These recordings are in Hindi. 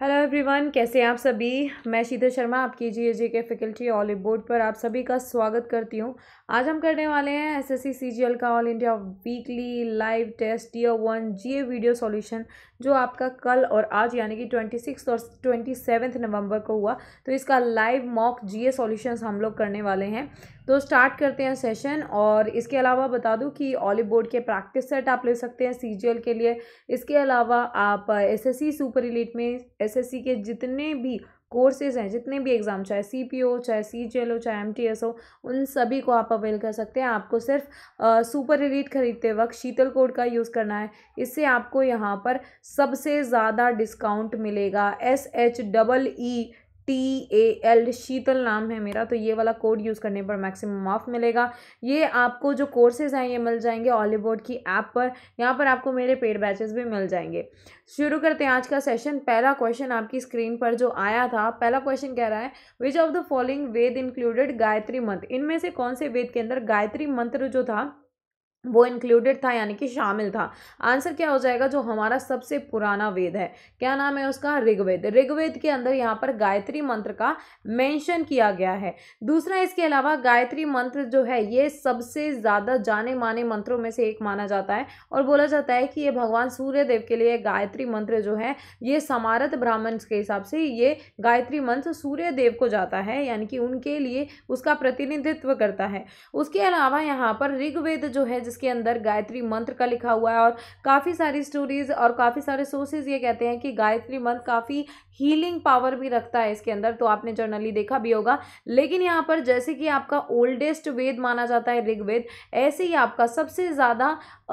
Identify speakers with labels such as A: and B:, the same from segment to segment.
A: हेलो एवरीवन कैसे हैं आप सभी मैं शीतल शर्मा आपकी जी जी के फैकल्टी ऑल बोर्ड पर आप सभी का स्वागत करती हूं आज हम करने वाले हैं एसएससी सीजीएल का all India weekly live test tier one GA video solution जो आपका कल और आज यानी कि ट्वेंटी सिक्स और ट्वेंटी सेवन्थ नवंबर को हुआ तो इसका लाइव मॉक जी ए हम लोग करने वाले हैं तो स्टार्ट करते हैं सेशन और इसके अलावा बता दूं कि ऑलिव बोर्ड के प्रैक्टिस सेट आप ले सकते हैं सी के लिए इसके अलावा आप एसएससी सुपर एलिट में एसएससी के जितने भी कोर्सेज हैं जितने भी एग्ज़ाम चाहे सी पी हो चाहे सी जी एल हो चाहे एम टी एस हो उन सभी को आप अवेल कर सकते हैं आपको सिर्फ आ, सुपर एलिट खरीदते वक्त शीतल कोड का यूज़ करना है इससे आपको यहाँ पर सबसे ज़्यादा डिस्काउंट मिलेगा S H double E T A L Sheetal नाम है मेरा तो ये वाला कोड यूज़ करने पर मैक्सिमम ऑफ मिलेगा ये आपको जो कोर्सेज हैं ये मिल जाएंगे ऑलीबोर्ड की ऐप पर यहाँ पर आपको मेरे पेड बैचेस भी मिल जाएंगे शुरू करते हैं आज का सेशन पहला क्वेश्चन आपकी स्क्रीन पर जो आया था पहला क्वेश्चन कह रहा है which of the following Veda included Gayatri mantra इनमें से कौन से वेद के अंदर गायत्री मंत्र जो था वो इंक्लूडेड था यानी कि शामिल था आंसर क्या हो जाएगा जो हमारा सबसे पुराना वेद है क्या नाम है उसका ऋग्वेद ऋग्वेद के अंदर यहाँ पर गायत्री मंत्र का मेंशन किया गया है दूसरा इसके अलावा गायत्री मंत्र जो है ये सबसे ज़्यादा जाने माने मंत्रों में से एक माना जाता है और बोला जाता है कि ये भगवान सूर्य देव के लिए गायत्री मंत्र जो है ये समारत ब्राह्मण के हिसाब से ये गायत्री मंत्र सूर्य देव को जाता है यानी कि उनके लिए उसका प्रतिनिधित्व करता है उसके अलावा यहाँ पर ऋग्वेद जो है जिस इसके अंदर गायत्री मंत्र का लिखा हुआ है और काफ़ी सारी स्टोरीज और काफ़ी सारे सोर्सेज ये कहते हैं कि गायत्री मंत्र काफ़ी हीलिंग पावर भी रखता है इसके अंदर तो आपने जर्नली देखा भी होगा लेकिन यहाँ पर जैसे कि आपका ओल्डेस्ट वेद माना जाता है ऋग्वेद ऐसे ही आपका सबसे ज़्यादा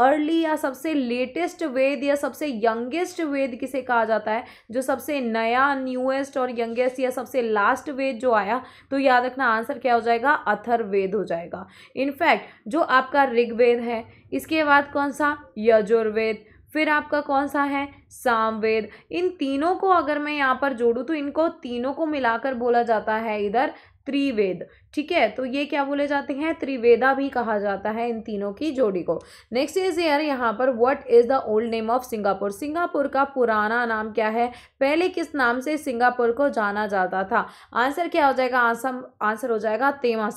A: अर्ली या सबसे लेटेस्ट वेद या सबसे यंगेस्ट वेद किसे कहा जाता है जो सबसे नया न्यूएस्ट और यंगेस्ट या सबसे लास्ट वेद जो आया तो याद रखना आंसर क्या हो जाएगा अथर्वेद हो जाएगा इनफैक्ट जो आपका ऋग्वेद है है इसके बाद कौन सा यजुर्वेद फिर आपका कौन सा है सामवेद इन तीनों को अगर मैं यहाँ पर जोड़ूँ तो इनको तीनों को मिलाकर बोला जाता है इधर त्रिवेद ठीक है तो ये क्या बोले जाते हैं त्रिवेदा भी कहा जाता है इन तीनों की जोड़ी को नेक्स्ट इज यार यहाँ पर what is the old name of Singapore Singapore का पुराना नाम क्या है पहले किस नाम से सिंगापुर को जाना जाता था आंसर क्या हो जाएगा आंसर आंसर हो जाएगा तेमा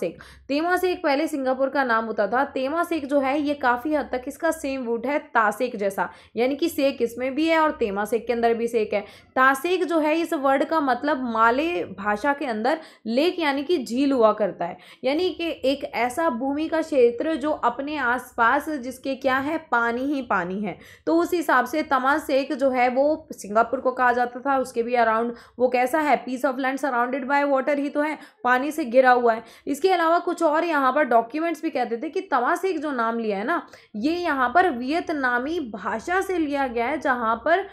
A: तेमा सेख पहले सिंगापुर का नाम होता था तेमा सेख जो है ये काफ़ी हद तक इसका सेम वूट है तासेक जैसा यानी कि सेक इसमें भी है और तेमा सेख के अंदर भी सेक है तासेक जो है इस वर्ड का मतलब माले भाषा के अंदर लेक यानी कि झील हुआ कर करता है यानी कि एक ऐसा भूमि का क्षेत्र जो अपने आसपास जिसके क्या है पानी ही पानी है तो उस हिसाब से सेक जो है वो सिंगापुर को कहा जाता था उसके भी अराउंड वो कैसा है piece of land surrounded by water ही तो है पानी से घिरा हुआ है इसके अलावा कुछ और यहाँ पर डॉक्यूमेंट्स भी कहते थे कि सेक जो नाम लिया है ना ये यहाँ पर वियतनामी भाषा से लिया गया है जहाँ पर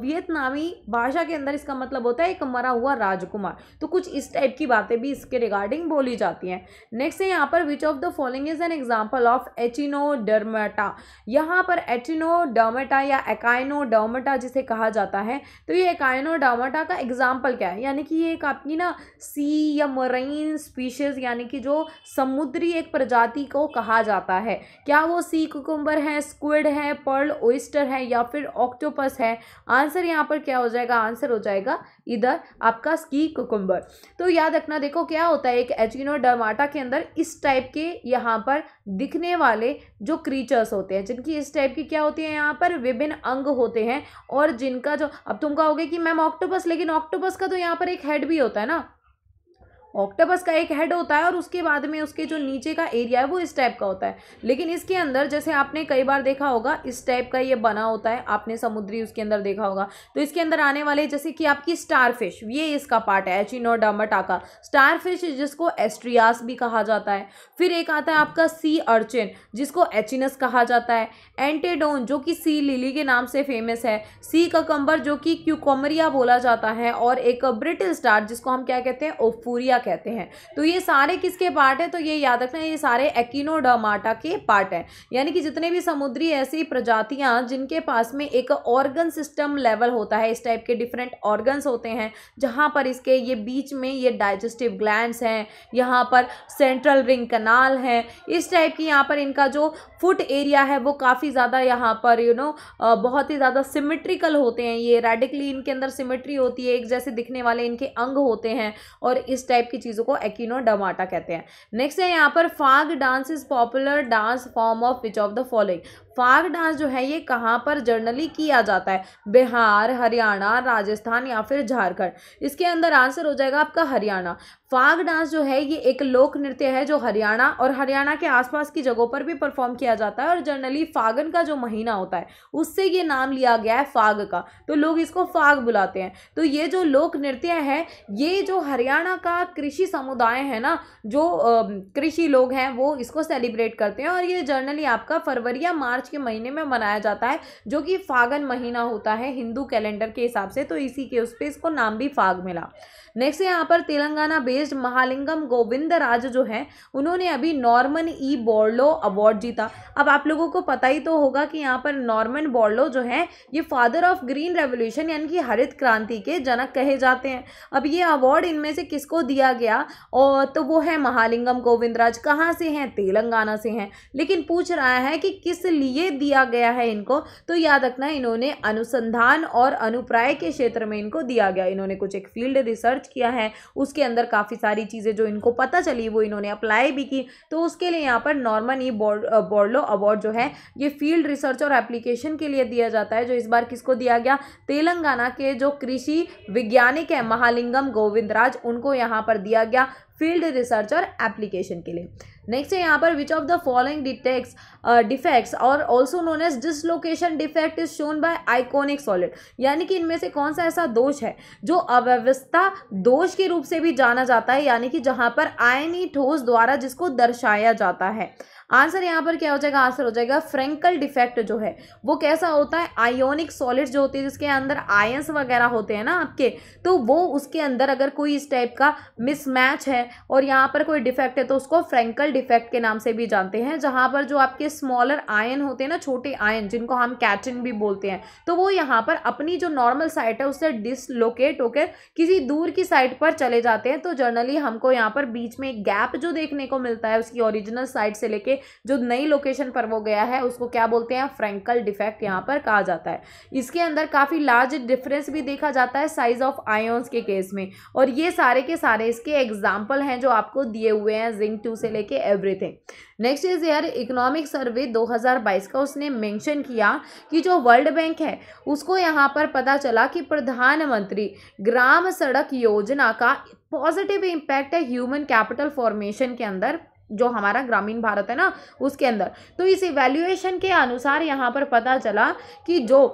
A: वियतनामी भाषा के अंदर इसका मतलब होता है एक मरा हुआ राजकुमार तो कुछ इस टाइप की बातें भी इसके रिगार्डिंग बोली बोली जाती हैं नेक्स्ट है यहाँ पर which of the following is an example of Echinodermata यहाँ पर एचिनोडर्माटा या एकाइनोडर्माटा जिसे कहा जाता है तो ये एकाइनोडर्माटा का एग्जाम्पल क्या है यानी कि ये एक आपकी ना सी या मरीन स्पीशीज यानी कि जो समुद्री एक प्रजाति को कहा जाता है क्या वो सी कुकुम्बर है स्क्विड है पर्ल ओइस्टर है या फिर ऑक्टोपस है आंसर यहाँ पर क्या हो जाएगा आंसर हो जाएगा इधर आपका स्की कुकुम्बर तो याद रखना देखो क्या होता है एक एचिनो डर्माटा के अंदर इस टाइप के यहाँ पर दिखने वाले जो क्रीचर्स होते हैं जिनकी इस टाइप की क्या होती है यहाँ पर विभिन्न अंग होते हैं और जिनका जो अब तुम कहोगे कि मैम ऑक्टोपस लेकिन ऑक्टोपस का तो यहाँ पर एक हेड भी होता है ना ऑक्टोपस का एक हेड होता है और उसके बाद में उसके जो नीचे का एरिया है वो इस टाइप का होता है लेकिन इसके अंदर जैसे आपने कई बार देखा होगा इस टाइप का ये बना होता है आपने समुद्री उसके अंदर देखा होगा तो इसके अंदर आने वाले जैसे कि आपकी स्टारफिश ये इसका पार्ट है स्टार स्टारफिश जिसको एस्ट्रियास भी कहा जाता है फिर एक आता है आपका सी अर्चिन जिसको एचिनस कहा जाता है एंटेडोन जो कि सी लिली के नाम से फेमस है सी ककम्बर जो कि क्यूकोमरिया बोला जाता है और एक ब्रिटिल स्टार जिसको हम क्या कहते हैं ओफूरिया कहते हैं तो ये सारे किसके पार्ट हैं तो ये याद रखना ये सारे एकिनोडर्माटा के पार्ट हैं यानी कि जितने भी समुद्री ऐसी प्रजातियाँ जिनके पास में एक ऑर्गन सिस्टम लेवल होता है इस टाइप के डिफरेंट ऑर्गन्स होते हैं जहाँ पर इसके ये बीच में ये डाइजेस्टिव ग्लैंड्स हैं यहाँ पर सेंट्रल रिंग कनाल है इस टाइप की यहाँ पर इनका जो फुट एरिया है वो काफ़ी ज़्यादा यहाँ पर यू you नो know, बहुत ही ज़्यादा सिमेट्रिकल होते हैं ये रेडिकली इनके अंदर सिमेट्री होती है एक जैसे दिखने वाले इनके अंग होते हैं और इस टाइप टाइप की चीज़ों को डमाटा कहते हैं नेक्स्ट है यहाँ पर Phag dance is popular dance form of which of the following Phag dance जो है ये कहाँ पर जर्नली किया जाता है बिहार हरियाणा राजस्थान या फिर झारखंड इसके अंदर आंसर हो जाएगा आपका हरियाणा फाग डांस जो है ये एक लोक नृत्य है जो हरियाणा और हरियाणा के आसपास की जगहों पर भी परफॉर्म किया जाता है और जर्नली फागन का जो महीना होता है उससे ये नाम लिया गया है फाग का तो लोग इसको फाग बुलाते हैं तो ये जो लोक नृत्य है ये जो हरियाणा का कृषि समुदाय है ना जो कृषि लोग हैं वो इसको सेलिब्रेट करते हैं और ये जर्नली आपका फरवरी या मार्च के महीने में मनाया जाता है जो कि फागन महीना होता है हिंदू कैलेंडर के हिसाब से तो इसी के उस पर इसको नाम भी फाग मिला नेक्स्ट यहाँ पर तेलंगाना बेस्ड महालिंगम गोविंद राज जो है उन्होंने अभी नॉर्मन ई बॉर्लो अवार्ड जीता अब आप लोगों को पता ही तो होगा कि यहाँ पर नॉर्मन बॉर्लो जो है ये फादर ऑफ ग्रीन रेवोल्यूशन यानी कि हरित क्रांति के जनक कहे जाते हैं अब ये अवार्ड इनमें से किसको दिया गया और तो वो है महालिंगम गोविंद राज कहाँ से हैं तेलंगाना से हैं लेकिन पूछ रहा है कि किस लिए दिया गया है इनको तो याद रखना इन्होंने अनुसंधान और अनुप्राय के क्षेत्र में इनको दिया गया इन्होंने कुछ एक फील्ड रिसर्च किया है उसके अंदर काफ़ी सारी चीज़ें जो इनको पता चली वो इन्होंने अप्लाई भी की तो उसके लिए यहाँ पर नॉर्मन ई बॉर्लो अवार्ड जो है ये फील्ड रिसर्च और एप्लीकेशन के लिए दिया जाता है जो इस बार किसको दिया गया तेलंगाना के जो कृषि वैज्ञानिक है महालिंगम गोविंदराज उनको यहाँ पर दिया गया फील्ड रिसर्च और एप्लीकेशन के लिए नेक्स्ट है यहाँ पर which of the following defects defects और also known as dislocation defect is shown by ionic solid यानी कि इनमें से कौन सा ऐसा दोष है जो अव्यवस्था दोष के रूप से भी जाना जाता है यानी कि जहाँ पर आयनी ठोस द्वारा जिसको दर्शाया जाता है आंसर यहाँ पर क्या हो जाएगा आंसर हो जाएगा फ्रेंकल डिफेक्ट जो है वो कैसा होता है आयोनिक सॉलिड जो होती है जिसके अंदर आयंस वगैरह होते हैं ना आपके तो वो उसके अंदर अगर कोई इस टाइप का मिसमैच है और यहाँ पर कोई डिफेक्ट है तो उसको फ्रेंकल डिफेक्ट के नाम से भी जानते हैं जहाँ पर जो आपके स्मॉलर आयन होते हैं ना छोटे आयन जिनको हम कैटिन भी बोलते हैं तो वो यहाँ पर अपनी जो नॉर्मल साइट है उससे डिसलोकेट होकर किसी दूर की साइट पर चले जाते हैं तो जनरली हमको यहाँ पर बीच में एक गैप जो देखने को मिलता है उसकी ओरिजिनल साइट से लेके जो नई लोकेशन पर वो गया है उसको क्या बोलते हैं फ्रेंकल डिफेक्ट यहाँ पर कहा जाता है इसके अंदर काफ़ी लार्ज डिफरेंस भी देखा जाता है साइज ऑफ आयोन्स के केस में और ये सारे के सारे इसके एग्जाम्पल हैं जो आपको दिए हुए हैं जिंक टू से लेके everything next is year economic survey 2022 का उसने मेंशन किया कि जो वर्ल्ड बैंक है उसको यहाँ पर पता चला कि प्रधानमंत्री ग्राम सड़क योजना का पॉजिटिव इम्पैक्ट है ह्यूमन कैपिटल फॉर्मेशन के अंदर जो हमारा ग्रामीण भारत है ना उसके अंदर तो इस इवेल्युएशन के अनुसार यहाँ पर पता चला कि जो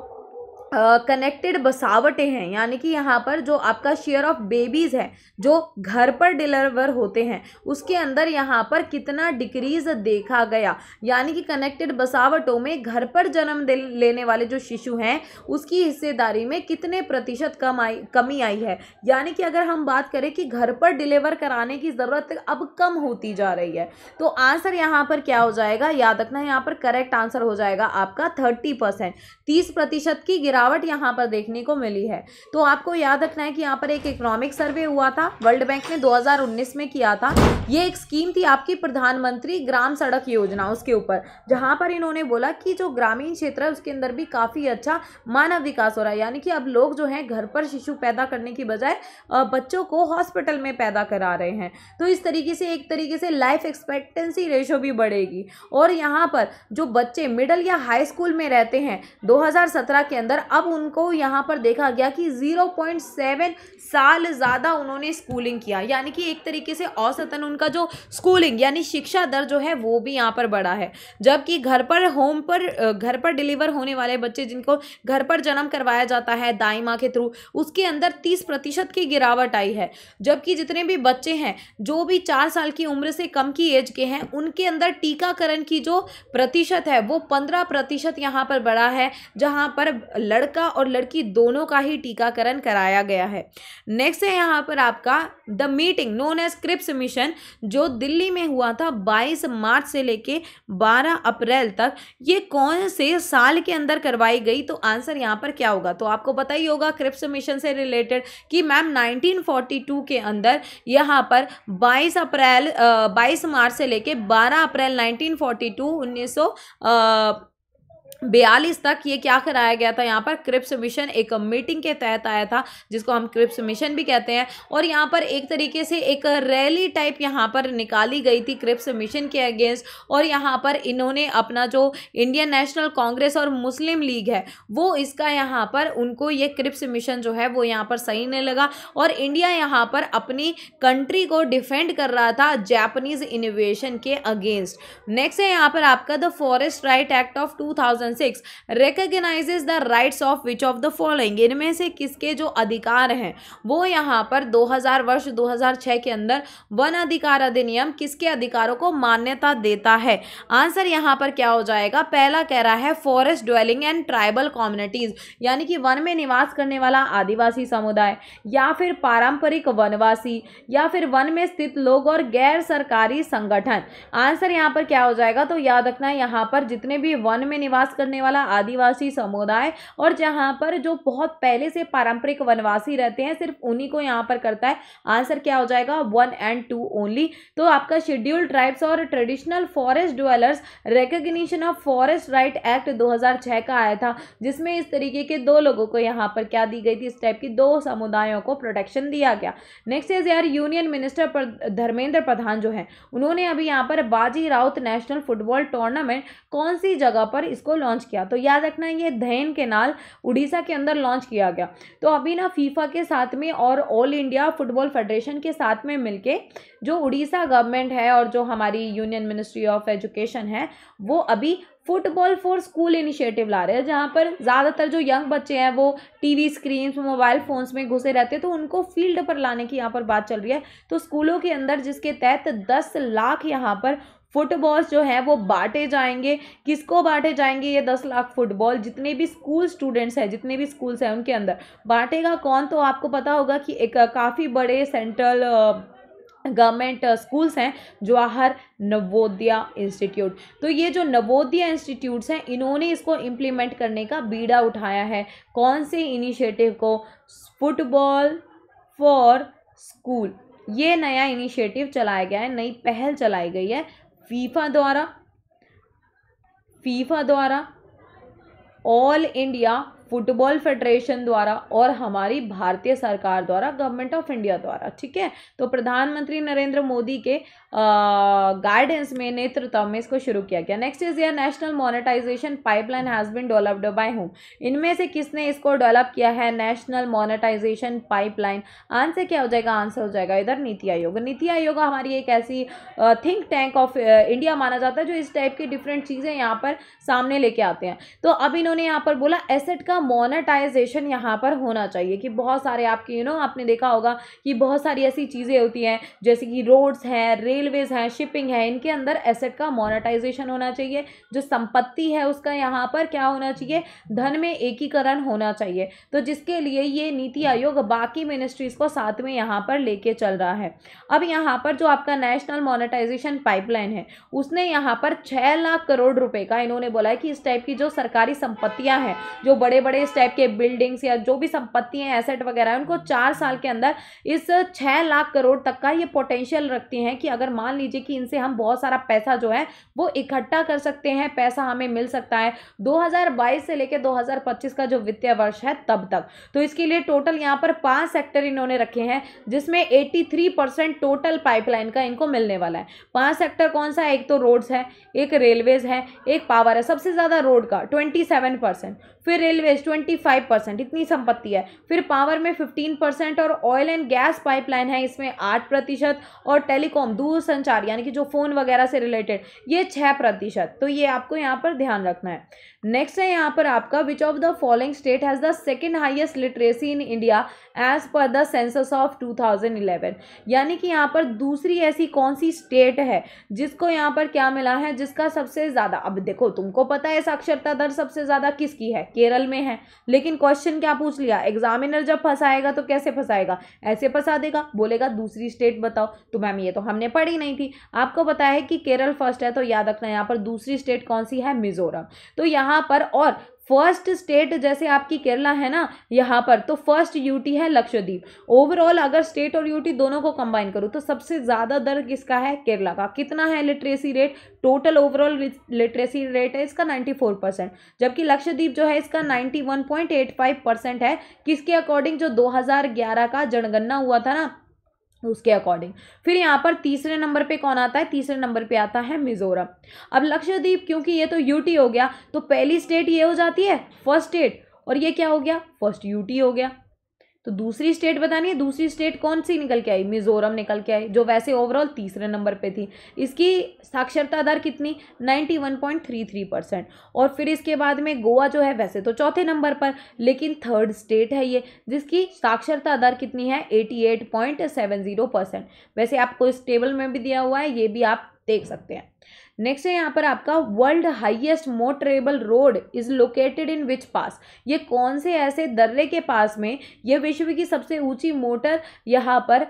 A: कनेक्टेड uh, बसावटें हैं यानी कि यहाँ पर जो आपका शेयर ऑफ बेबीज़ है जो घर पर डिलीवर होते हैं उसके अंदर यहाँ पर कितना डिक्रीज देखा गया यानी कि कनेक्टेड बसावटों में घर पर जन्म लेने वाले जो शिशु हैं उसकी हिस्सेदारी में कितने प्रतिशत कम आई कमी आई है यानी कि अगर हम बात करें कि घर पर डिलीवर कराने की ज़रूरत अब कम होती जा रही है तो आंसर यहाँ पर क्या हो जाएगा याद रखना यहाँ पर करेक्ट आंसर हो जाएगा आपका थर्टी परसेंट तीस प्रतिशत की गिरा गिरावट यहाँ पर देखने को मिली है तो आपको याद रखना है कि यहाँ पर एक इकोनॉमिक सर्वे हुआ था वर्ल्ड बैंक ने 2019 में किया था ये एक स्कीम थी आपकी प्रधानमंत्री ग्राम सड़क योजना उसके ऊपर जहाँ पर इन्होंने बोला कि जो ग्रामीण क्षेत्र है उसके अंदर भी काफ़ी अच्छा मानव विकास हो रहा है यानी कि अब लोग जो हैं घर पर शिशु पैदा करने की बजाय बच्चों को हॉस्पिटल में पैदा करा रहे हैं तो इस तरीके से एक तरीके से लाइफ एक्सपेक्टेंसी रेशो भी बढ़ेगी और यहाँ पर जो बच्चे मिडल या हाई स्कूल में रहते हैं 2017 के अंदर अब उनको यहाँ पर देखा गया कि ज़ीरो पॉइंट सेवन साल ज़्यादा उन्होंने स्कूलिंग किया यानी कि एक तरीके से औसतन उनका जो स्कूलिंग यानी शिक्षा दर जो है वो भी यहाँ पर बढ़ा है जबकि घर पर होम पर घर पर डिलीवर होने वाले बच्चे जिनको घर पर जन्म करवाया जाता है दाई माँ के थ्रू उसके अंदर तीस प्रतिशत की गिरावट आई है जबकि जितने भी बच्चे हैं जो भी चार साल की उम्र से कम की एज के हैं उनके अंदर टीकाकरण की जो प्रतिशत है वो पंद्रह प्रतिशत यहाँ पर बढ़ा है जहाँ पर लड़ लड़का और लड़की दोनों का ही टीकाकरण कराया गया है नेक्स्ट है यहाँ पर आपका the meeting known as Cripps mission जो दिल्ली में हुआ था 22 मार्च से लेके 12 अप्रैल तक ये कौन से साल के अंदर करवाई गई तो आंसर यहाँ पर क्या होगा तो आपको पता ही होगा क्रिप्स मिशन से रिलेटेड कि मैम नाइनटीन के अंदर यहाँ पर बाईस अप्रैल बाईस मार्च से लेके बारह अप्रैल 1942 1900 बयालीस तक ये क्या कराया गया था यहाँ पर क्रिप्स मिशन एक मीटिंग के तहत आया था जिसको हम क्रिप्स मिशन भी कहते हैं और यहाँ पर एक तरीके से एक रैली टाइप यहाँ पर निकाली गई थी क्रिप्स मिशन के अगेंस्ट और यहाँ पर इन्होंने अपना जो इंडियन नेशनल कांग्रेस और मुस्लिम लीग है वो इसका यहाँ पर उनको ये क्रिप्स मिशन जो है वो यहाँ पर सही नहीं लगा और इंडिया यहाँ पर अपनी कंट्री को डिफेंड कर रहा था जैपनीज इनोवेशन के अगेंस्ट नेक्स्ट है यहाँ पर आपका the forest right act of two thousand six recognizes the rights of which of the following इनमें से किसके जो अधिकार हैं वो यहाँ पर 2000 वर्ष 2006 के अंदर वन अधिकार अधिनियम किसके अधिकारों को मान्यता देता है आंसर यहाँ पर क्या हो जाएगा पहला कह रहा है forest dwelling and tribal communities यानी कि वन में निवास करने वाला आदिवासी समुदाय या फिर पारंपरिक वनवासी या फिर वन में स्थित लोग और गैर सरकारी संगठन आंसर यहाँ पर क्या हो जाएगा तो याद रखना यहाँ पर जितने भी वन में निवास करने वाला आदिवासी समुदाय और जहाँ पर जो बहुत पहले से पारंपरिक वनवासी रहते हैं सिर्फ उन्हीं को यहाँ पर करता है आंसर क्या हो जाएगा वन एंड टू ओनली तो आपका शेड्यूल ट्राइब्स और traditional forest dwellers recognition of forest right act दो का आया था जिसमें इस तरीके के दो लोगों को यहाँ पर क्या दी गई थी इस टाइप की दो समुदायों को प्रोटेक्शन दिया गया नेक्स्ट इज यार यूनियन मिनिस्टर धर्मेंद्र प्रधान जो है उन्होंने अभी यहाँ पर बाजी राउत नेशनल फुटबॉल टूर्नामेंट कौन सी जगह पर इसको लॉन्च किया तो याद रखना ये धैन केनाल उड़ीसा के अंदर लॉन्च किया गया तो अभी ना फीफा के साथ में और ऑल इंडिया फुटबॉल फेडरेशन के साथ में मिलके जो उड़ीसा गवर्नमेंट है और जो हमारी यूनियन मिनिस्ट्री ऑफ एजुकेशन है वो अभी फुटबॉल फॉर स्कूल इनिशिएटिव ला रहे हैं जहाँ पर ज़्यादातर जो यंग बच्चे हैं वो टीवी स्क्रीन्स मोबाइल फ़ोन्स में घुसे रहते हैं तो उनको फील्ड पर लाने की यहाँ पर बात चल रही है तो स्कूलों के अंदर जिसके तहत दस लाख यहाँ पर फुटबॉल्स जो हैं वो बांटे जाएंगे किसको बांटे जाएंगे ये दस लाख फुटबॉल जितने भी स्कूल स्टूडेंट्स हैं जितने भी स्कूल्स हैं उनके अंदर बांटेगा कौन तो आपको पता होगा कि एक काफ़ी बड़े सेंट्रल गवर्नमेंट स्कूल्स हैं जवाहर नवोदया इंस्टीट्यूट तो ये जो नवोदया इंस्टीट्यूट्स हैं इन्होंने इसको इम्प्लीमेंट करने का बीड़ा उठाया है कौन से इनिशिएटिव को फुटबॉल फॉर स्कूल ये नया इनिशिएटिव चलाया गया है नई पहल चलाई गई है फीफा द्वारा फीफा द्वारा ऑल इंडिया फुटबॉल फेडरेशन द्वारा और हमारी भारतीय सरकार द्वारा गवर्नमेंट ऑफ इंडिया द्वारा ठीक है तो प्रधानमंत्री नरेंद्र मोदी के गाइडेंस में नेतृत्व में इसको शुरू किया गया नेक्स्ट इज यह national monetization pipeline has been developed by whom इनमें से किसने इसको डेवलप किया है नेशनल मोनेटाइजेशन पाइपलाइन आंसर क्या हो जाएगा आंसर हो जाएगा इधर नीति आयोग नीति आयोग हमारी एक ऐसी थिंक टैंक ऑफ इंडिया माना जाता है जो इस टाइप की डिफरेंट चीज़ें यहाँ पर सामने लेके आते हैं तो अब इन्होंने यहाँ पर बोला एसेट का मोनेटाइजेशन यहाँ पर होना चाहिए कि बहुत सारे आपके यू नो आपने देखा होगा कि बहुत सारी ऐसी चीज़ें होती हैं जैसे कि रोड्स हैं रेलवेज़ हैं शिपिंग है इनके अंदर एसेट का मोनेटाइजेशन होना चाहिए जो संपत्ति है उसका यहाँ पर क्या होना चाहिए धन में एकीकरण होना चाहिए तो जिसके लिए ये नीति आयोग बाकी मिनिस्ट्रीज़ को साथ में यहाँ पर लेके चल रहा है अब यहाँ पर जो आपका नेशनल मोनेटाइजेशन पाइपलाइन है उसने यहाँ पर छः लाख करोड़ रुपए का इन्होंने बोला है कि इस टाइप की जो सरकारी संपत्तियाँ हैं जो बड़े बड़े इस टाइप के बिल्डिंग्स या जो भी संपत्ति संपत्तियां एसेट वगैरह है उनको चार साल के अंदर इस छः लाख करोड़ तक का ये पोटेंशियल रखती हैं कि अगर मान लीजिए कि इनसे हम बहुत सारा पैसा जो है वो इकट्ठा कर सकते हैं पैसा हमें मिल सकता है दो से लेकर दो का जो वित्तीय वर्ष है तब तक तो इसके लिए टोटल यहाँ पर पांच सेक्टर इन्होंने रखे हैं जिसमें एट्टी टोटल पाइपलाइन का इनको मिलने वाला है पांच सेक्टर कौन सा तो है एक तो रोड्स है एक रेलवेज है एक पावर है सबसे ज़्यादा रोड का 27 परसेंट फिर रेलवेज ट्वेंटी फाइव परसेंट इतनी संपत्ति है फिर पावर में फिफ्टीन परसेंट और ऑयल एंड गैस पाइपलाइन है इसमें आठ प्रतिशत और टेलीकॉम दूरसंचार यानी कि जो फ़ोन वगैरह से रिलेटेड ये छः प्रतिशत तो ये आपको यहाँ पर ध्यान रखना है नेक्स्ट है यहाँ पर आपका which of the following state has the second highest literacy in India as per the census of two thousand eleven यानी कि यहाँ पर दूसरी ऐसी कौन सी स्टेट है जिसको यहाँ पर क्या मिला है जिसका सबसे ज़्यादा अब देखो तुमको पता है साक्षरता दर सबसे ज़्यादा किसकी है केरल में है लेकिन क्वेश्चन क्या पूछ लिया एग्जामिनर जब फंसाएगा तो कैसे फंसाएगा ऐसे फंसा देगा बोलेगा दूसरी स्टेट बताओ तो मैम ये तो हमने पढ़ी नहीं थी आपको बताया कि केरल फर्स्ट है तो याद रखना यहाँ पर दूसरी स्टेट कौन सी है मिजोरम तो यहाँ पर और फर्स्ट स्टेट जैसे आपकी केरला है ना यहाँ पर तो फर्स्ट यूटी है लक्षद्वीप ओवरऑल अगर स्टेट और यूटी दोनों को कंबाइन करूँ तो सबसे ज़्यादा दर किसका है केरला का कितना है literacy rate total overall literacy rate है इसका नाइन्टी फोर परसेंट जबकि लक्षद्वीप जो है इसका ninety one point eight five percent है किसके अकॉर्डिंग जो दो हजार ग्यारह का जनगणना हुआ था ना उसके अकॉर्डिंग फिर यहाँ पर तीसरे नंबर पे कौन आता है तीसरे नंबर पे आता है मिजोरम अब लक्षद्वीप क्योंकि ये तो यूटी हो गया तो पहली स्टेट ये हो जाती है फर्स्ट स्टेट और ये क्या हो गया फर्स्ट यूटी हो गया तो दूसरी स्टेट बतानी है दूसरी स्टेट कौन सी निकल के आई मिजोरम निकल के आई जो वैसे ओवरऑल तीसरे नंबर पे थी इसकी साक्षरता दर कितनी 91.33 परसेंट और फिर इसके बाद में गोवा जो है वैसे तो चौथे नंबर पर लेकिन थर्ड स्टेट है ये जिसकी साक्षरता दर कितनी है 88.70 परसेंट वैसे आपको इस टेबल में भी दिया हुआ है ये भी आप देख सकते हैं नेक्स्ट है यहाँ पर आपका world highest motorable road is located in which pass ये कौन से ऐसे दर्रे के पास में यह विश्व की सबसे ऊंची मोटर यहाँ पर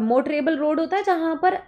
A: मोटरेबल रोड होता है जहाँ पर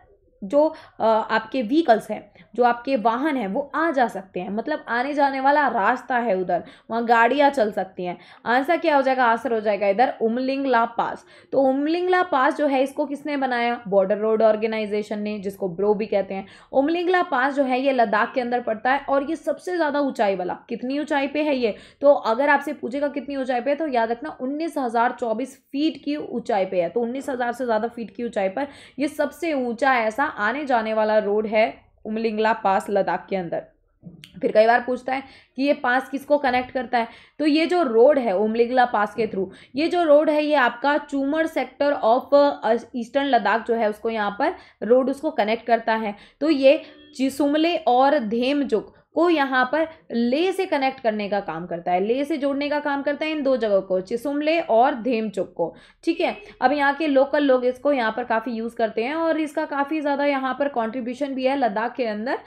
A: जो आपके व्हीकल्स हैं जो आपके वाहन हैं वो आ जा सकते हैं मतलब आने जाने वाला रास्ता है उधर वहाँ गाड़ियाँ चल सकती हैं आंसर क्या हो जाएगा आंसर हो जाएगा इधर उमलिंगला पास तो उमलिंगला पास जो है इसको किसने बनाया बॉर्डर रोड ऑर्गेनाइजेशन ने जिसको ब्रो भी कहते हैं उमलिंगला पास जो है ये लद्दाख के अंदर पड़ता है और ये सबसे ज़्यादा ऊंचाई वाला कितनी ऊंचाई पे है ये तो अगर आपसे पूछेगा कितनी ऊंचाई पे है तो याद रखना उन्नीस हजार चौबीस फीट की ऊंचाई पे है तो उन्नीस हजार से ज़्यादा फीट की ऊंचाई पर ये सबसे ऊंचा ऐसा आने जाने वाला रोड है उमलिंगला पास लद्दाख के अंदर फिर कई बार पूछता है कि ये पास किसको कनेक्ट करता है तो ये जो रोड है उमलिगला पास के थ्रू ये जो रोड है ये आपका Chumar sector of eastern Ladakh जो है उसको यहाँ पर रोड उसको कनेक्ट करता है तो ये चिसुमले और धेमजुक को यहाँ पर ले से कनेक्ट करने का काम करता है ले से जोड़ने का काम करता है इन दो जगहों को चिसुमले और धेमचुक को ठीक है अब यहाँ के लोकल लोग इसको यहाँ पर काफ़ी यूज़ करते हैं और इसका काफ़ी ज़्यादा यहाँ पर कॉन्ट्रीब्यूशन भी है लद्दाख के अंदर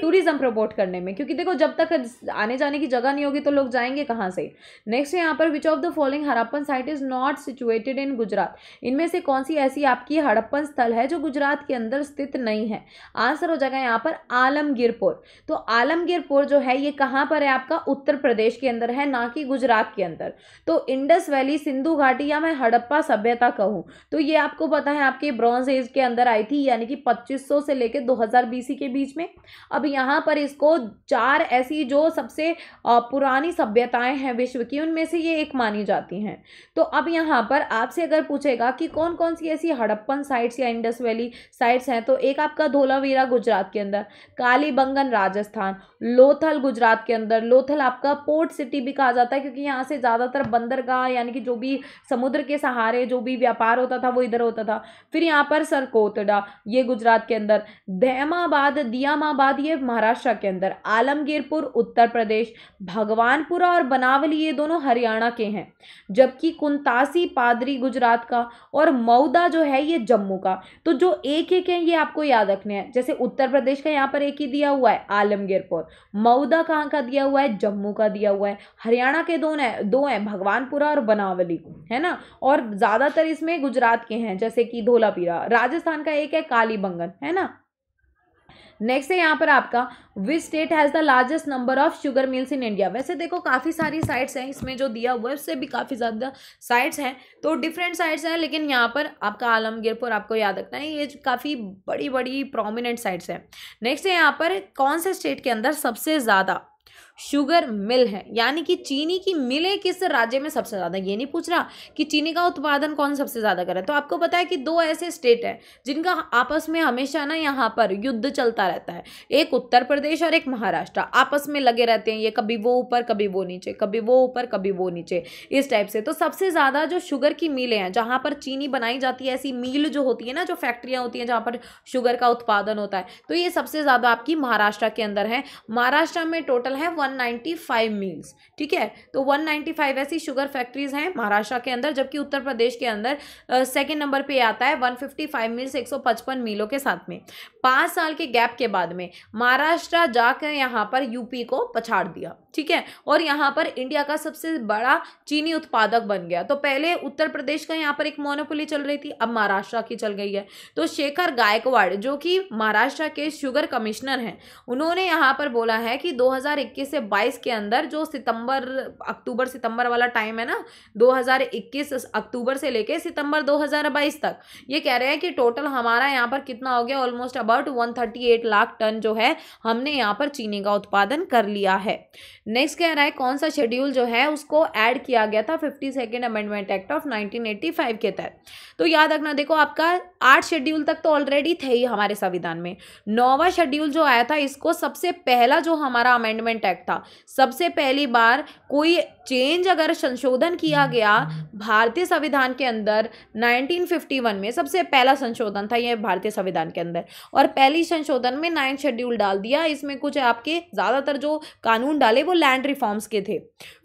A: टूरिज्म प्रमोट करने में क्योंकि देखो जब तक आने जाने की जगह नहीं होगी तो लोग जाएंगे कहाँ से नेक्स्ट यहाँ पर which of the following Harappan site is not situated in Gujarat इनमें से कौन सी ऐसी आपकी हड़प्पन स्थल है जो गुजरात के अंदर स्थित नहीं है आंसर हो जाएगा यहाँ पर आलमगीरपुर तो आलम आलमगीरपुर जो है ये कहाँ पर है आपका उत्तर प्रदेश के अंदर है ना कि गुजरात के अंदर तो इंडस वैली सिंधु घाटी या मैं हड़प्पा सभ्यता कहूँ तो ये आपको पता है आपके ब्रॉन्ज एज के अंदर आई थी यानी कि 2500 से लेकर 2000 हज़ार बीसी के बीच में अब यहाँ पर इसको चार ऐसी जो सबसे पुरानी सभ्यताएं हैं विश्व की उनमें से ये एक मानी जाती हैं तो अब यहाँ पर आपसे अगर पूछेगा कि कौन कौन सी ऐसी हड़प्पन साइट्स या इंडस वैली साइट्स हैं तो एक आपका धोलावीरा गुजरात के अंदर कालीबंगन राजस्थान लोथल गुजरात के अंदर लोथल आपका पोर्ट सिटी भी कहा जाता है क्योंकि यहाँ से ज़्यादातर बंदरगाह यानी कि जो भी समुद्र के सहारे जो भी व्यापार होता था वो इधर होता था फिर यहाँ पर सरकोतड़ा ये गुजरात के अंदर दहमाबाद दियामाबाद ये महाराष्ट्र के अंदर आलमगीरपुर उत्तर प्रदेश भगवानपुरा और बनावली ये दोनों हरियाणा के हैं जबकि कुंतासी पादरी गुजरात का और मऊदा जो है ये जम्मू का तो जो एक एक है ये आपको याद रखने हैं जैसे उत्तर प्रदेश का यहाँ पर एक ही दिया हुआ है आलमगीरपुर पर मऊदा कहाँ का दिया हुआ है जम्मू का दिया हुआ है हरियाणा के दो हैं दो हैं भगवानपुरा और बनावली है ना और ज़्यादातर इसमें गुजरात के हैं जैसे कि धोलापीरा राजस्थान का एक है कालीबंगन है ना नेक्स्ट है यहाँ पर आपका which state has the largest number of sugar mills in India वैसे देखो काफ़ी सारी साइट्स हैं इसमें जो दिया हुआ है उससे भी काफ़ी ज़्यादा साइट्स हैं तो डिफरेंट साइट्स हैं लेकिन यहाँ पर आपका आलमगीरपुर आपको याद रखना है ये काफ़ी बड़ी बड़ी प्रोमिनेंट साइट्स हैं नेक्स्ट है यहाँ पर कौन से स्टेट के अंदर सबसे ज़्यादा शुगर मिल है यानी कि चीनी की मिलें किस राज्य में सबसे ज़्यादा ये नहीं पूछ रहा कि चीनी का उत्पादन कौन सबसे ज़्यादा करे तो आपको पता है कि दो ऐसे स्टेट हैं जिनका आपस में हमेशा ना यहाँ पर युद्ध चलता रहता है एक उत्तर प्रदेश और एक महाराष्ट्र आपस में लगे रहते हैं ये कभी वो ऊपर कभी वो नीचे कभी वो ऊपर कभी वो नीचे इस टाइप से तो सबसे ज़्यादा जो शुगर की मिलें हैं जहाँ पर चीनी बनाई जाती है ऐसी मिल जो होती है ना जो फैक्ट्रियाँ होती हैं जहाँ पर शुगर का उत्पादन होता है तो ये सबसे ज़्यादा आपकी महाराष्ट्र के अंदर है महाराष्ट्र में टोटल है 195 मील्स ठीक है तो 195 ऐसी शुगर फैक्ट्रीज हैं महाराष्ट्र के अंदर जबकि उत्तर प्रदेश के अंदर सेकेंड नंबर पर आता है वन मील्स एक मीलों के साथ में पाँच साल के गैप के बाद में महाराष्ट्र जाकर यहाँ पर यूपी को पछाड़ दिया ठीक है और यहाँ पर इंडिया का सबसे बड़ा चीनी उत्पादक बन गया तो पहले उत्तर प्रदेश का यहाँ पर एक मोनोपोली चल रही थी अब महाराष्ट्र की चल गई है तो शेखर गायकवाड़ जो कि महाराष्ट्र के शुगर कमिश्नर हैं उन्होंने यहाँ पर बोला है कि 2021 से 22 के अंदर जो सितंबर अक्टूबर सितंबर वाला टाइम है ना 2021 अक्टूबर से लेके सितंबर 2022 तक ये कह रहे हैं कि टोटल हमारा यहाँ पर कितना हो गया ऑलमोस्ट अबाउट 138 लाख टन जो है हमने यहाँ पर चीनी का उत्पादन कर लिया है नेक्स्ट कह रहा है कौन सा शेड्यूल जो है उसको ऐड किया गया था fifty amendment act of nineteen के तहत तो याद रखना देखो आपका आठ शेड्यूल तक तो ऑलरेडी थे ही हमारे संविधान में नौवा शेड्यूल जो आया था इसको सबसे पहला जो हमारा अमेंडमेंट एक्ट था सबसे पहली बार कोई चेंज अगर संशोधन किया गया भारतीय संविधान के अंदर 1951 में सबसे पहला संशोधन था यह भारतीय संविधान के अंदर और पहली संशोधन में नाइन्थ शेड्यूल डाल दिया इसमें कुछ आपके ज़्यादातर जो कानून डाले वो लैंड रिफॉर्म्स के थे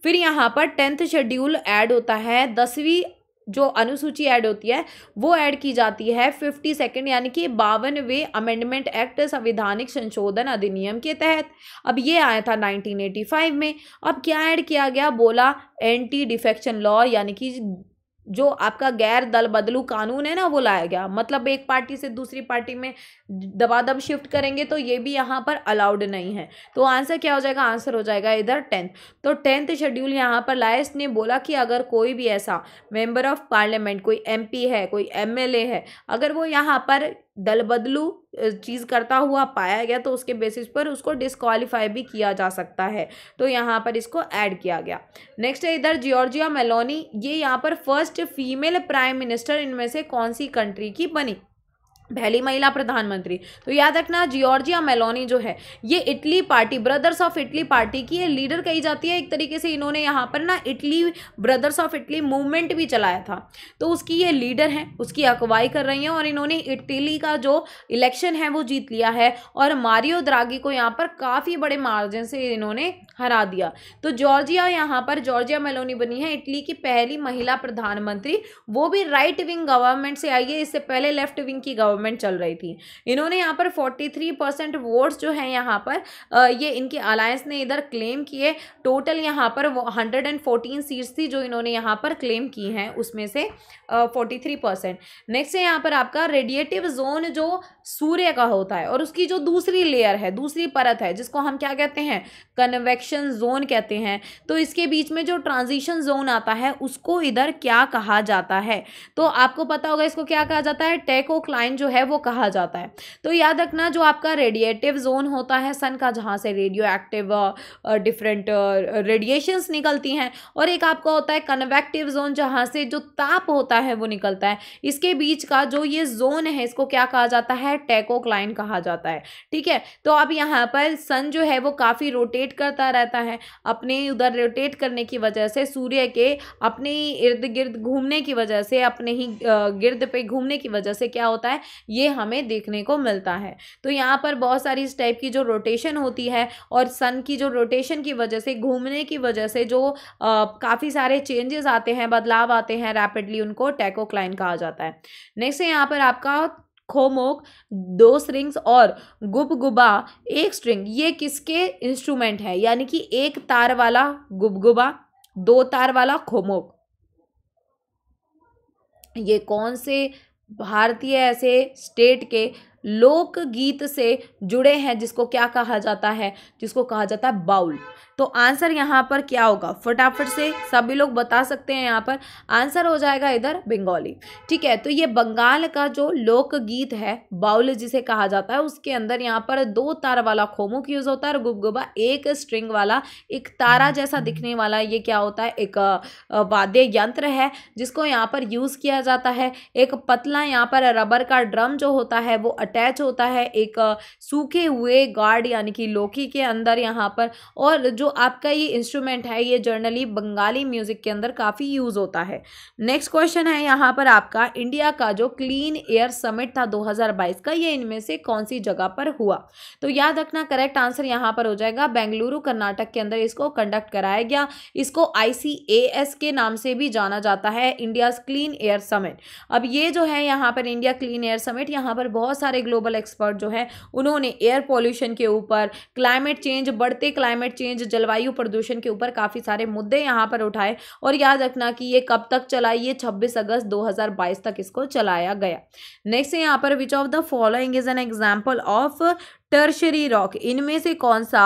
A: फिर यहाँ पर टेंथ शेड्यूल ऐड होता है दसवीं जो अनुसूची ऐड होती है वो ऐड की जाती है फिफ्टी सेकेंड यानी कि बावनवे अमेंडमेंट एक्ट संवैधानिक संशोधन अधिनियम के तहत अब ये आया था 1985 में अब क्या ऐड किया गया बोला एंटी डिफेक्शन लॉ यानी कि जो आपका गैर दल बदलू कानून है ना वो लाया गया मतलब एक पार्टी से दूसरी पार्टी में दबादब शिफ्ट करेंगे तो ये भी यहाँ पर अलाउड नहीं है तो आंसर क्या हो जाएगा आंसर हो जाएगा इधर टेंथ तो टेंथ शेड्यूल यहाँ पर लाया इसने बोला कि अगर कोई भी ऐसा मेंबर ऑफ पार्लियामेंट कोई एम है कोई एम है अगर वो यहाँ पर दल बदलू चीज़ करता हुआ पाया गया तो उसके बेसिस पर उसको डिसक्वालीफाई भी किया जा सकता है तो यहाँ पर इसको ऐड किया गया नेक्स्ट है इधर जॉर्जिया मेलोनी ये यहाँ पर फर्स्ट फीमेल प्राइम मिनिस्टर इनमें से कौन सी कंट्री की बनी पहली महिला प्रधानमंत्री तो याद रखना जियोर्जिया मेलोनी जो है ये Italy party brothers of Italy party की ये लीडर कही जाती है एक तरीके से इन्होंने यहाँ पर ना Italy brothers of Italy movement भी चलाया था तो उसकी ये लीडर हैं उसकी अगुवाई कर रही हैं और इन्होंने इटली का जो इलेक्शन है वो जीत लिया है और मारियो द्रागी को यहाँ पर काफ़ी बड़े मार्जिन से इन्होंने हरा दिया तो जॉर्जिया यहाँ पर जॉर्जिया मेलोनी बनी है इटली की पहली महिला प्रधानमंत्री वो भी राइट विंग गवर्नमेंट से आई है इससे पहले लेफ्ट विंग की गवर्नमेंट गवर्नमेंट चल रही थी इन्होंने यहाँ पर फोर्टी थ्री परसेंट वोट्स जो है यहाँ पर ये इनके अलायंस ने इधर क्लेम किए टोटल यहाँ पर हंड्रेड एंड फोर्टीन सीट्स थी जो इन्होंने यहाँ पर क्लेम की हैं उसमें से फोर्टी थ्री परसेंट नेक्स्ट है यहाँ पर आपका रेडिएटिव जोन जो सूर्य का होता है और उसकी जो दूसरी लेयर है दूसरी परत है जिसको हम क्या कहते हैं कन्वेक्शन जोन कहते हैं तो इसके बीच में जो ट्रांजिशन जोन आता है उसको इधर क्या कहा जाता है तो आपको पता होगा इसको क्या कहा जाता है टेको क्लाइन जो है वो कहा जाता है तो याद रखना जो आपका रेडिएटिव जोन होता है सन का जहाँ से रेडियो एक्टिव डिफरेंट रेडिएशंस निकलती हैं और एक आपका होता है कन्वेक्टिव जोन जहाँ से जो ताप होता है वो निकलता है इसके बीच का जो ये जोन है इसको क्या कहा जाता है क्लाइन कहा जाता है ठीक है तो अब यहाँ पर सन जो है वो काफ़ी रोटेट करता रहता है अपने उधर रोटेट करने की वजह से सूर्य के अपने इर्द गिर्द घूमने की वजह से अपने ही गिर्द पे घूमने की वजह से क्या होता है ये हमें देखने को मिलता है तो यहाँ पर बहुत सारी इस टाइप की जो रोटेशन होती है और सन की जो रोटेशन की वजह से घूमने की वजह से जो काफ़ी सारे चेंजेस आते हैं बदलाव आते हैं रैपिडली उनको टैकोक्लाइन कहा जाता है नेक्स्ट है यहाँ पर आपका खोमोक दो स्ट्रिंग्स और गुबगुबा एक स्ट्रिंग ये किसके इंस्ट्रूमेंट है यानी कि एक तार वाला गुबगुबा दो तार वाला खोमोक ये कौन से भारतीय ऐसे स्टेट के लोक गीत से जुड़े हैं जिसको क्या कहा जाता है जिसको कहा जाता है बाउल तो आंसर यहाँ पर क्या होगा फटाफट से सभी लोग बता सकते हैं यहाँ पर आंसर हो जाएगा इधर बंगाली ठीक है तो ये बंगाल का जो लोकगीत है बाउल जिसे कहा जाता है उसके अंदर यहाँ पर दो तार वाला खोमुख यूज़ होता है और गुबगुबा एक स्ट्रिंग वाला एक तारा जैसा हम्म। दिखने वाला ये क्या होता है एक वाद्य यंत्र है जिसको यहाँ पर यूज़ किया जाता है एक पतला यहाँ पर रबर का ड्रम जो होता है वो अटैच होता है एक सूखे हुए गार्ड यानी कि लोकी के अंदर यहाँ पर और जो आपका ये इंस्ट्रूमेंट है ये जर्नली बंगाली म्यूज़िक के अंदर काफ़ी यूज़ होता है नेक्स्ट क्वेश्चन है यहाँ पर आपका इंडिया का जो क्लीन एयर समिट था 2022 का ये इनमें से कौन सी जगह पर हुआ तो याद रखना करेक्ट आंसर यहाँ पर हो जाएगा बेंगलुरु कर्नाटक के अंदर इसको कंडक्ट कराया गया इसको आई के नाम से भी जाना जाता है इंडिया क्लीन एयर समिट अब ये जो है यहाँ पर इंडिया क्लीन एयर समिट यहाँ पर बहुत सारे सारे ग्लोबल एक्सपर्ट जो है उन्होंने एयर पॉल्यूशन के ऊपर क्लाइमेट चेंज बढ़ते क्लाइमेट चेंज जलवायु प्रदूषण के ऊपर काफ़ी सारे मुद्दे यहाँ पर उठाए और याद रखना कि ये कब तक चला ये छब्बीस अगस्त दो तक इसको चलाया गया नेक्स्ट यहाँ पर which of the following is an example of tertiary rock इनमें से कौन सा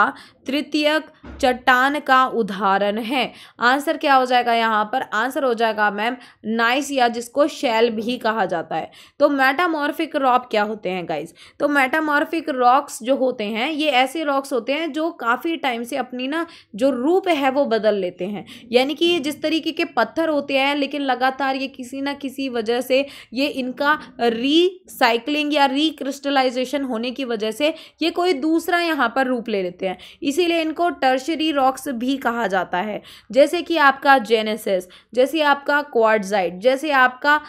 A: तृतीयक चट्टान का उदाहरण है आंसर क्या हो जाएगा यहाँ पर आंसर हो जाएगा मैम नाइस या जिसको शैल भी कहा जाता है तो मेटामॉर्फिक रॉक क्या होते हैं गाइज तो मेटामॉर्फिक रॉक्स जो होते हैं ये ऐसे रॉक्स होते हैं जो काफ़ी टाइम से अपनी ना जो रूप है वो बदल लेते हैं यानी कि ये जिस तरीके के पत्थर होते हैं लेकिन लगातार ये किसी ना किसी वजह से ये इनका रीसाइकलिंग या रिक्रिस्टलाइजेशन होने की वजह से ये कोई दूसरा यहाँ पर रूप ले लेते हैं इसीलिए इनको टर्शरी रॉक्स भी कहा जाता है जैसे कि आपका जेनेसिस जैसे आपका क्वार्टजाइट जैसे आपका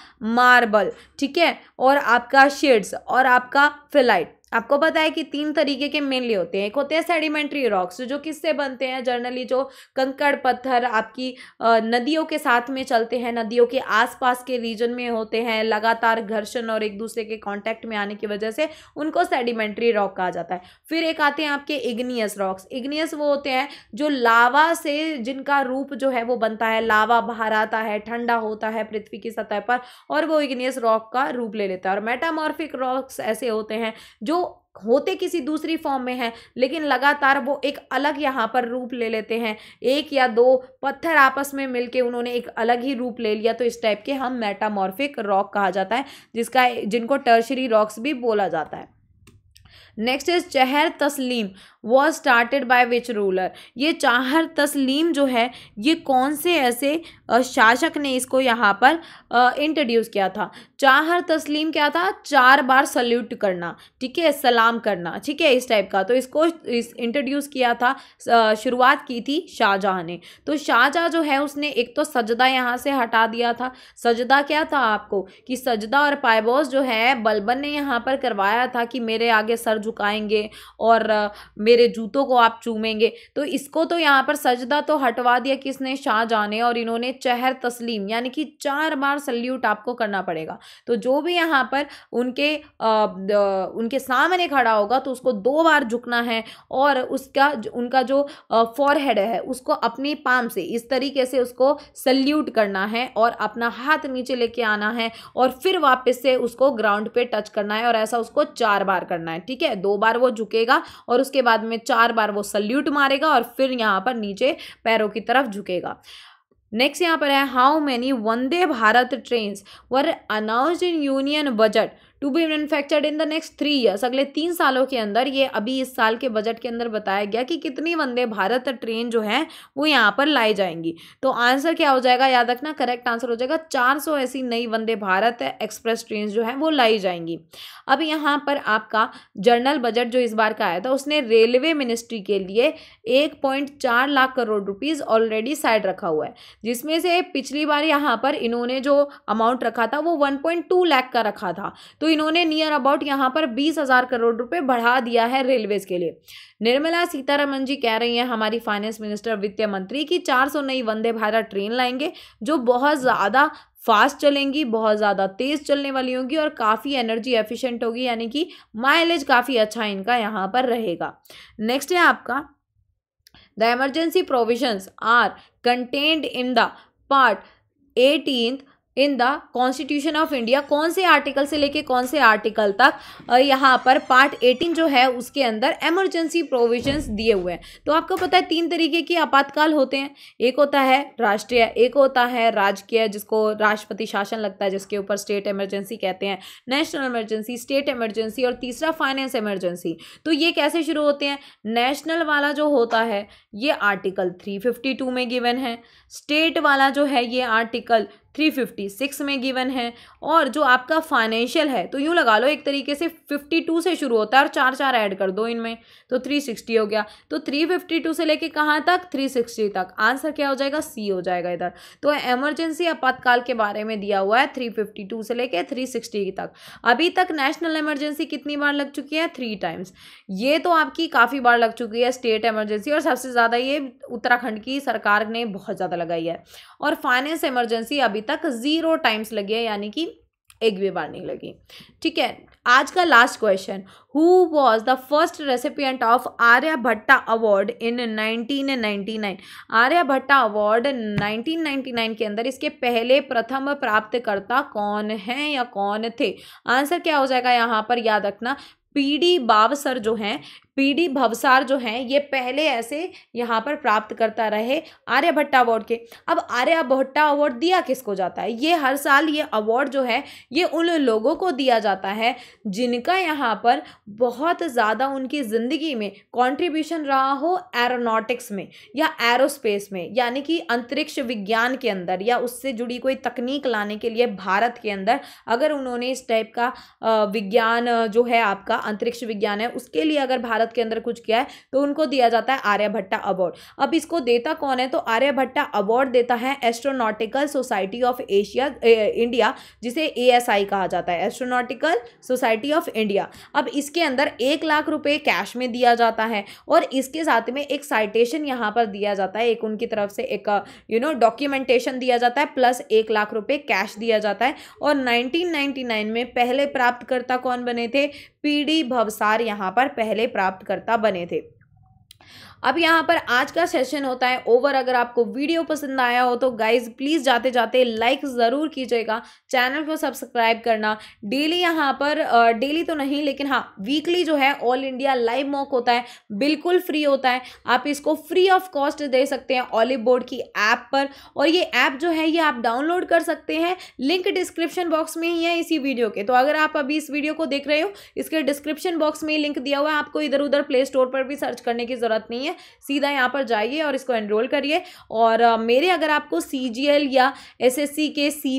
A: मार्बल ठीक है और आपका शेड्स और आपका फिलाइट आपको पता है कि तीन तरीके के मेनली होते हैं एक होते हैं सेडिमेंट्री रॉक्स जो किससे बनते हैं जर्नली जो कंकड़ पत्थर आपकी नदियों के साथ में चलते हैं नदियों के आसपास के रीजन में होते हैं लगातार घर्षण और एक दूसरे के कांटेक्ट में आने की वजह से उनको सेडिमेंट्री रॉक कहा जाता है फिर एक आते हैं आपके इग्नियस रॉक्स इग्नियस वो होते हैं जो लावा से जिनका रूप जो है वो बनता है लावा बाहर आता है ठंडा होता है पृथ्वी की सतह पर और वो इग्नियस रॉक का रूप ले लेता है और मेटामॉर्फिक रॉक्स ऐसे होते हैं जो होते किसी दूसरी फॉर्म में है लेकिन लगातार वो एक अलग यहाँ पर रूप ले लेते हैं एक या दो पत्थर आपस में मिलके उन्होंने एक अलग ही रूप ले लिया तो इस टाइप के हम मेटामॉर्फिक रॉक कहा जाता है जिसका जिनको टर्शरी रॉक्स भी बोला जाता है next is Chahar Taslim was started by which ruler ये चाहर तस्लीम जो है ये कौन से ऐसे शासक ने इसको यहाँ पर इंट्रोड्यूस किया था चाहर तस्लीम क्या था चार बार सल्यूट करना ठीक है सलाम करना ठीक है इस टाइप का तो इसको इस इंट्रोड्यूस किया था शुरुआत की थी शाहजहाँ ने तो शाहजहाँ जो है उसने एक तो सजदा यहाँ से हटा दिया था सजदा क्या था आपको कि सजदा और पायबोस जो है बलबन ने यहाँ पर करवाया था कि मेरे आगे सर झुकाएंगे और मेरे जूतों को आप चूमेंगे तो इसको तो यहाँ पर सजदा तो हटवा दिया किसने शाहजहाँ ने और इन्होंने चहर तस्लीम यानी कि चार बार सल्यूट आपको करना पड़ेगा तो जो भी यहाँ पर उनके आ, द, उनके सामने खड़ा होगा तो उसको दो बार झुकना है और उसका उनका जो फॉरहेड है उसको अपने पाम से इस तरीके से उसको सल्यूट करना है और अपना हाथ नीचे लेके आना है और फिर वापस से उसको ग्राउंड पे टच करना है और ऐसा उसको चार बार करना है ठीक है है दो बार वो झुकेगा और उसके बाद में चार बार वो सल्यूट मारेगा और फिर यहाँ पर नीचे पैरों की तरफ झुकेगा नेक्स्ट यहाँ पर है how many Vande Bharat trains were announce in union budget to be manufactured in the next three years अगले तीन सालों के अंदर ये अभी इस साल के बजट के अंदर बताया गया कि कितनी वंदे भारत ट्रेन जो है वो यहाँ पर लाई जाएंगी तो आंसर क्या हो जाएगा याद रखना करेक्ट आंसर हो जाएगा चार सौ ऐसी नई वंदे भारत एक्सप्रेस ट्रेन जो है वो लाई जाएंगी अब यहाँ पर आपका जर्नल बजट जो इस बार का आया था उसने रेलवे मिनिस्ट्री के लिए एक पॉइंट चार lakh crore rupees already side रखा हुआ है जिसमें से पिछली बार यहाँ पर इन्होंने जो अमाउंट रखा था वो वन पॉइंट टू लाख का रखा था तो तो इन्होंने नियर अबाउट यहाँ पर बीस हज़ार करोड़ रुपए बढ़ा दिया है रेलवेज़ के लिए निर्मला सीतारमन जी कह रही हैं हमारी फाइनेंस मिनिस्टर वित्त मंत्री की चार सौ नई वंदे भारत ट्रेन लाएंगे जो बहुत ज़्यादा फास्ट चलेंगी बहुत ज़्यादा तेज़ चलने वाली होगी और काफ़ी एनर्जी एफिशिएंट होगी यानी कि माइलेज काफ़ी अच्छा इनका यहाँ पर रहेगा नेक्स्ट है आपका the emergency provisions are contained in the part eighteen in the constitution of India कौन से आर्टिकल से लेके कौन से आर्टिकल तक यहाँ पर पार्ट 18 जो है उसके अंदर एमरजेंसी प्रोविजंस दिए हुए हैं तो आपको पता है तीन तरीके के आपातकाल होते हैं एक होता है राष्ट्रीय एक होता है राजकीय जिसको राष्ट्रपति शासन लगता है जिसके ऊपर स्टेट एमरजेंसी कहते हैं नेशनल इमरजेंसी स्टेट इमरजेंसी और तीसरा फाइनेंस इमरजेंसी तो ये कैसे शुरू होते हैं नेशनल वाला जो होता है ये आर्टिकल थ्री में गिवन है स्टेट वाला जो है ये आर्टिकल थ्री फिफ्टी सिक्स में गिवन है और जो आपका फाइनेंशियल है तो यूँ लगा लो एक तरीके से फिफ्टी टू से शुरू होता है और चार चार ऐड कर दो इनमें तो थ्री सिक्सटी हो गया तो थ्री फिफ्टी टू से लेके कहाँ तक थ्री सिक्सटी तक आंसर क्या हो जाएगा सी हो जाएगा इधर तो एमरजेंसी आपातकाल के बारे में दिया हुआ है थ्री फिफ्टी टू से लेके थ्री सिक्सटी तक अभी तक नेशनल एमरजेंसी कितनी बार लग चुकी है थ्री टाइम्स ये तो आपकी काफ़ी बार लग चुकी है स्टेट एमरजेंसी और सबसे ज़्यादा ये उत्तराखंड की सरकार ने बहुत ज़्यादा लगाई है और फाइनेंस एमरजेंसी अभी तक ज़ीरो टाइम्स लगे है यानी कि एक भी बार नहीं लगी ठीक है आज का last question who was the first recipient of Aryabhata award in nineteen 1999 Aryabhata award nineteen nine के अंदर इसके पहले प्रथम प्राप्तकर्ता कौन है या कौन थे आंसर क्या हो जाएगा यहाँ पर याद रखना पी डी बावसर जो हैं पीडी भवसार जो हैं ये पहले ऐसे यहाँ पर प्राप्त करता रहे आर्यभट्टा अवार्ड के अब आर्यभट्टा अवार्ड दिया किसको जाता है ये हर साल ये अवार्ड जो है ये उन लोगों को दिया जाता है जिनका यहाँ पर बहुत ज़्यादा उनकी ज़िंदगी में कंट्रीब्यूशन रहा हो एरोनॉटिक्स में या एरोस्पेस में यानी कि अंतरिक्ष विज्ञान के अंदर या उससे जुड़ी कोई तकनीक लाने के लिए भारत के अंदर अगर उन्होंने इस टाइप का विज्ञान जो है आपका अंतरिक्ष विज्ञान है उसके लिए अगर भारत भारत के अंदर कुछ किया है तो उनको दिया जाता है आर्यभट्टा अवार्ड अब इसको देता कौन है तो आर्यभट्टा अवार्ड देता है astronautical society of Asia India जिसे ए कहा जाता है एस्ट्रोनॉटिकल सोसाइटी ऑफ इंडिया अब इसके अंदर एक लाख रुपये कैश में दिया जाता है और इसके साथ में एक साइटेशन यहाँ पर दिया जाता है एक उनकी तरफ से एक यू नो डॉक्यूमेंटेशन दिया जाता है प्लस एक लाख रुपए कैश दिया जाता है और 1999 में पहले प्राप्तकर्ता कौन बने थे पीडी भवसार यहाँ पर पहले प्राप्त प्राप्तकर्ता बने थे अब यहाँ पर आज का सेशन होता है ओवर अगर आपको वीडियो पसंद आया हो तो गाइज प्लीज़ जाते जाते लाइक ज़रूर कीजिएगा चैनल को सब्सक्राइब करना डेली यहाँ पर डेली तो नहीं लेकिन हाँ वीकली जो है ऑल इंडिया लाइव मॉक होता है बिल्कुल फ्री होता है आप इसको फ्री ऑफ कॉस्ट दे सकते हैं ऑलिव बोर्ड की ऐप पर और ये ऐप जो है ये आप डाउनलोड कर सकते हैं लिंक डिस्क्रिप्शन बॉक्स में ही है इसी वीडियो के तो अगर आप अभी इस वीडियो को देख रहे हो इसके डिस्क्रिप्शन बॉक्स में लिंक दिया हुआ है आपको इधर उधर प्ले स्टोर पर भी सर्च करने की ज़रूरत नहीं है सीधा यहाँ पर जाइए और इसको एनरोल करिए और मेरे अगर आपको सी या एस के सी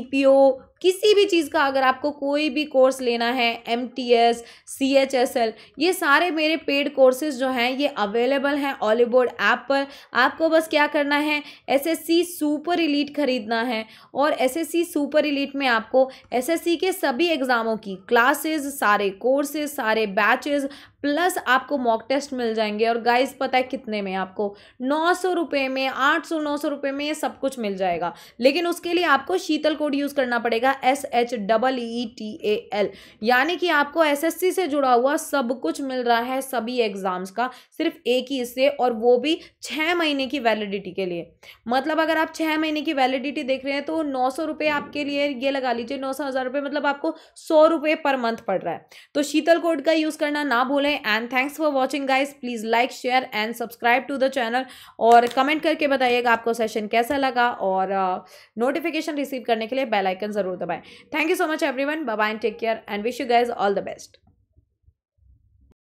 A: किसी भी चीज़ का अगर आपको कोई भी कोर्स लेना है M T S C H S L ये सारे मेरे पेड कोर्सेज जो हैं ये अवेलेबल हैं ऑलीबोर्ड ऐप पर आपको बस क्या करना है S S C super elite खरीदना है और S S C super elite में आपको एस एस सी के सभी एग्ज़ामों की क्लासेज सारे कोर्सेज सारे बैचेज प्लस आपको मॉक टेस्ट मिल जाएंगे और गाइस पता है कितने में आपको नौ सौ रुपये में आठ सौ नौ सौ रुपये में ये सब कुछ मिल जाएगा लेकिन उसके लिए आपको शीतल कोड यूज़ करना पड़ेगा जाएगा S H double E T A L यानी कि आपको एस एस सी से जुड़ा हुआ सब कुछ मिल रहा है सभी एग्ज़ाम्स का सिर्फ एक ही इससे और वो भी छः महीने की वैलिडिटी के लिए मतलब अगर आप छः महीने की वैलिडिटी देख रहे हैं तो नौ सौ रुपये आपके लिए ये लगा लीजिए नौ सौ हज़ार रुपये मतलब आपको सौ रुपये पर मंथ पड़ रहा है तो शीतल कोड का यूज़ करना ना भूलें and thanks for watching guys please like share and subscribe to the channel और कमेंट करके बताइएगा आपको सेशन कैसा लगा और नोटिफिकेशन uh, रिसीव करने के लिए बेलाइकन ज़रूर the Thank you so much, everyone. Bye bye and take care, and wish you guys all the best.